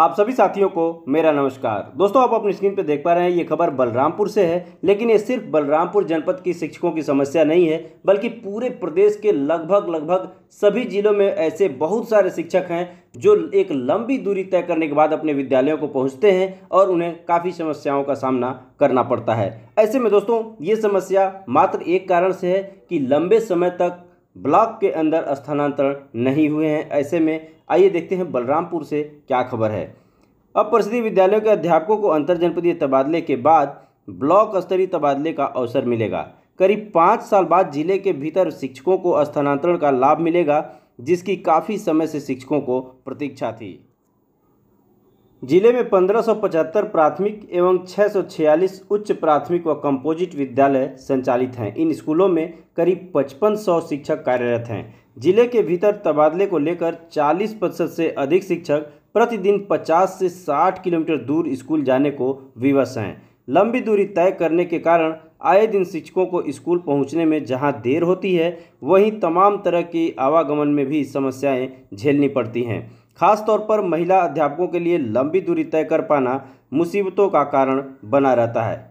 आप सभी साथियों को मेरा नमस्कार दोस्तों आप अपनी स्क्रीन पर देख पा रहे हैं ये खबर बलरामपुर से है लेकिन ये सिर्फ बलरामपुर जनपद की शिक्षकों की समस्या नहीं है बल्कि पूरे प्रदेश के लगभग लगभग सभी जिलों में ऐसे बहुत सारे शिक्षक हैं जो एक लंबी दूरी तय करने के बाद अपने विद्यालयों को पहुँचते हैं और उन्हें काफ़ी समस्याओं का सामना करना पड़ता है ऐसे में दोस्तों ये समस्या मात्र एक कारण से है कि लंबे समय तक ब्लॉक के अंदर स्थानांतरण नहीं हुए हैं ऐसे में आइए देखते हैं बलरामपुर से क्या खबर है अब प्रसिद्ध विद्यालयों के अध्यापकों को जनपदीय तबादले के बाद ब्लॉक स्तरीय तबादले का अवसर मिलेगा करीब पाँच साल बाद जिले के भीतर शिक्षकों को स्थानांतरण का लाभ मिलेगा जिसकी काफ़ी समय से शिक्षकों को प्रतीक्षा थी जिले में 1575 प्राथमिक एवं 646 उच्च प्राथमिक व कंपोजिट विद्यालय संचालित हैं इन स्कूलों में करीब 5500 शिक्षक कार्यरत हैं जिले के भीतर तबादले को लेकर 40 प्रतिशत से अधिक शिक्षक प्रतिदिन 50 से 60 किलोमीटर दूर स्कूल जाने को विवश हैं लंबी दूरी तय करने के कारण आए दिन शिक्षकों को स्कूल पहुंचने में जहां देर होती है वहीं तमाम तरह की आवागमन में भी समस्याएं झेलनी पड़ती हैं खासतौर पर महिला अध्यापकों के लिए लंबी दूरी तय कर पाना मुसीबतों का कारण बना रहता है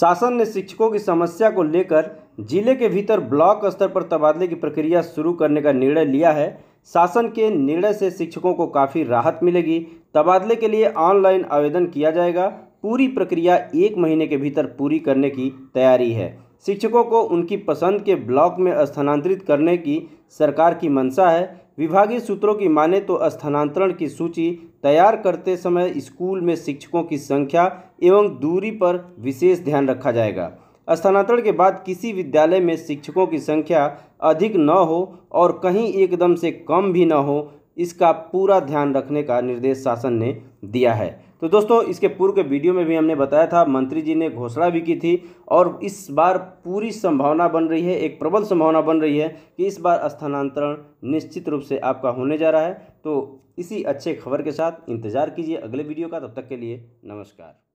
शासन ने शिक्षकों की समस्या को लेकर जिले के भीतर ब्लॉक स्तर पर तबादले की प्रक्रिया शुरू करने का निर्णय लिया है शासन के निर्णय से शिक्षकों को काफ़ी राहत मिलेगी तबादले के लिए ऑनलाइन आवेदन किया जाएगा पूरी प्रक्रिया एक महीने के भीतर पूरी करने की तैयारी है शिक्षकों को उनकी पसंद के ब्लॉक में स्थानांतरित करने की सरकार की मंशा है विभागीय सूत्रों की माने तो स्थानांतरण की सूची तैयार करते समय स्कूल में शिक्षकों की संख्या एवं दूरी पर विशेष ध्यान रखा जाएगा स्थानांतरण के बाद किसी विद्यालय में शिक्षकों की संख्या अधिक न हो और कहीं एकदम से कम भी न हो इसका पूरा ध्यान रखने का निर्देश शासन ने दिया है तो दोस्तों इसके पूर्व के वीडियो में भी हमने बताया था मंत्री जी ने घोषणा भी की थी और इस बार पूरी संभावना बन रही है एक प्रबल संभावना बन रही है कि इस बार स्थानांतरण निश्चित रूप से आपका होने जा रहा है तो इसी अच्छे खबर के साथ इंतज़ार कीजिए अगले वीडियो का तब तक के लिए नमस्कार